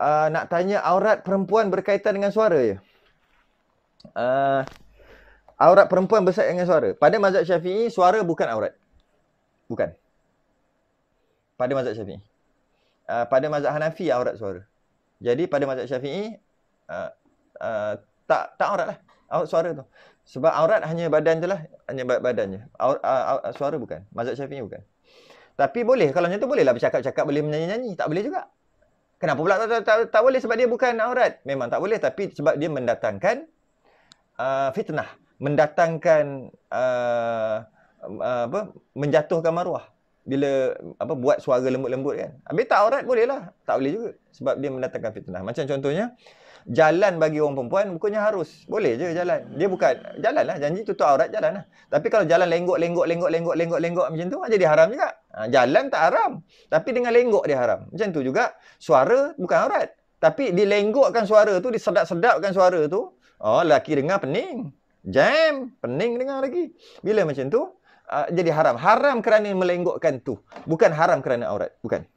uh, nak tanya aurat perempuan berkaitan dengan suara ya. Uh, aurat perempuan berkaitan dengan suara. Pada mazhab Syafi'i suara bukan aurat. Bukan. Pada mazhab Syafi'i. Uh, pada mazhab Hanafi aurat suara. Jadi pada mazhab Syafi'i uh, uh, tak tak auratlah. Aurat suara tu. Sebab aurat hanya badan je lah. Hanya badan je. Aur, uh, uh, suara bukan. Mazhab Syafi'i bukan. Tapi boleh. Kalau macam tu boleh lah bercakap-cakap boleh menyanyi-nyanyi. Tak boleh juga. Kenapa pula tak, tak, tak, tak boleh sebab dia bukan aurat? Memang tak boleh tapi sebab dia mendatangkan uh, fitnah, mendatangkan uh, uh, apa menjatuhkan maruah bila apa buat suara lembut-lembut kan. Habis tak aurat boleh lah. Tak boleh juga. Sebab dia mendatangkan fitnah. Macam contohnya, jalan bagi orang perempuan bukannya harus. Boleh je jalan. Dia bukan, jalan lah. Janji tutup aurat, jalan lah. Tapi kalau jalan lenggok, lenggok, lenggok, lenggok, lenggok, lenggok macam tu, jadi haram juga. Ha, jalan tak haram. Tapi dengan lenggok dia haram. Macam tu juga, suara bukan aurat. Tapi dilenggokkan suara tu, disedap-sedapkan suara tu, oh, laki dengar pening. Jam, pening dengar lagi. Bila macam tu, Ah, jadi haram. Haram kerana melenggokkan tu. Bukan haram kerana aurat. Bukan.